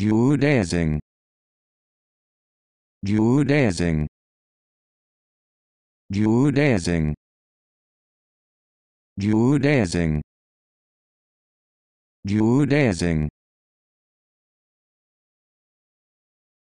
Judaizing Judaizing Judaizing Judaizing Judaizing